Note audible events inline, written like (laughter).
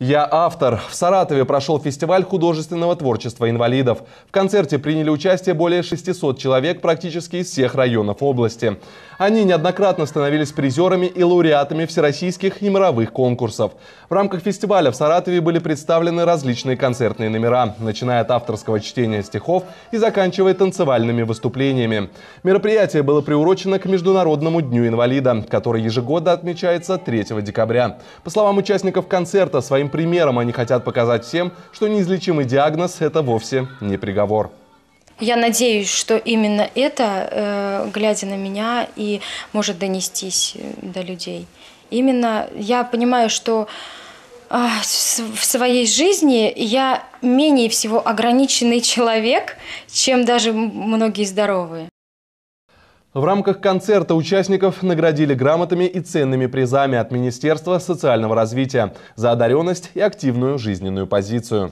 «Я автор». В Саратове прошел фестиваль художественного творчества инвалидов. В концерте приняли участие более 600 человек практически из всех районов области. Они неоднократно становились призерами и лауреатами всероссийских и мировых конкурсов. В рамках фестиваля в Саратове были представлены различные концертные номера, начиная от авторского чтения стихов и заканчивая танцевальными выступлениями. Мероприятие было приурочено к Международному дню инвалида, который ежегодно отмечается 3 декабря. По словам участников концерта, своим Своим примером они хотят показать всем, что неизлечимый диагноз – это вовсе не приговор. Я надеюсь, что именно это, э, глядя на меня, и может донестись э, до людей. Именно я понимаю, что а, в своей жизни я менее всего ограниченный (laughs) человек, чем даже многие здоровые. В рамках концерта участников наградили грамотами и ценными призами от Министерства социального развития за одаренность и активную жизненную позицию.